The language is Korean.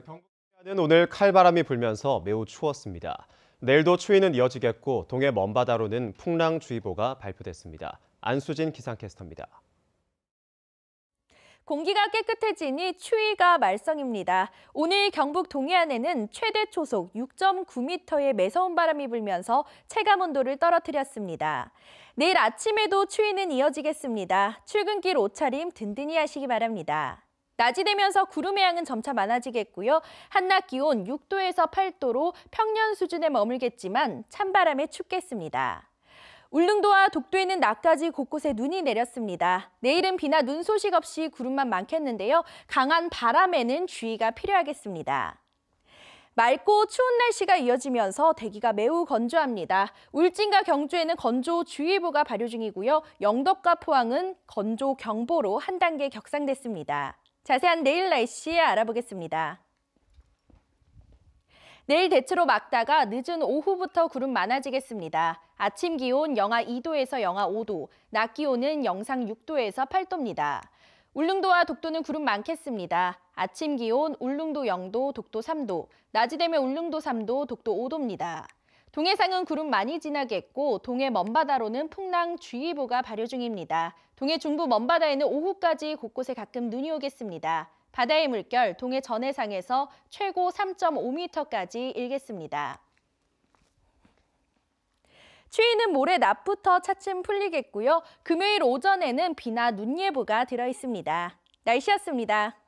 경북해안 오늘 칼바람이 불면서 매우 추웠습니다. 내일도 추위는 이어지겠고 동해 먼바다로는 풍랑주의보가 발표됐습니다. 안수진 기상캐스터입니다. 공기가 깨끗해지니 추위가 말썽입니다. 오늘 경북 동해안에는 최대 초속 6.9m의 매서운 바람이 불면서 체감 온도를 떨어뜨렸습니다. 내일 아침에도 추위는 이어지겠습니다. 출근길 옷차림 든든히 하시기 바랍니다. 낮이 되면서 구름의 양은 점차 많아지겠고요. 한낮 기온 6도에서 8도로 평년 수준에 머물겠지만 찬바람에 춥겠습니다. 울릉도와 독도에는 낮까지 곳곳에 눈이 내렸습니다. 내일은 비나 눈 소식 없이 구름만 많겠는데요. 강한 바람에는 주의가 필요하겠습니다. 맑고 추운 날씨가 이어지면서 대기가 매우 건조합니다. 울진과 경주에는 건조주의보가 발효 중이고요. 영덕과 포항은 건조경보로 한 단계 격상됐습니다. 자세한 내일 날씨 알아보겠습니다. 내일 대체로 막다가 늦은 오후부터 구름 많아지겠습니다. 아침 기온 영하 2도에서 영하 5도, 낮 기온은 영상 6도에서 8도입니다. 울릉도와 독도는 구름 많겠습니다. 아침 기온 울릉도 0도, 독도 3도, 낮이 되면 울릉도 3도, 독도 5도입니다. 동해상은 구름 많이 지나겠고 동해 먼바다로는 풍랑주의보가 발효 중입니다. 동해 중부 먼바다에는 오후까지 곳곳에 가끔 눈이 오겠습니다. 바다의 물결 동해 전해상에서 최고 3.5m까지 일겠습니다. 추위는 모레 낮부터 차츰 풀리겠고요. 금요일 오전에는 비나 눈 예보가 들어 있습니다. 날씨였습니다.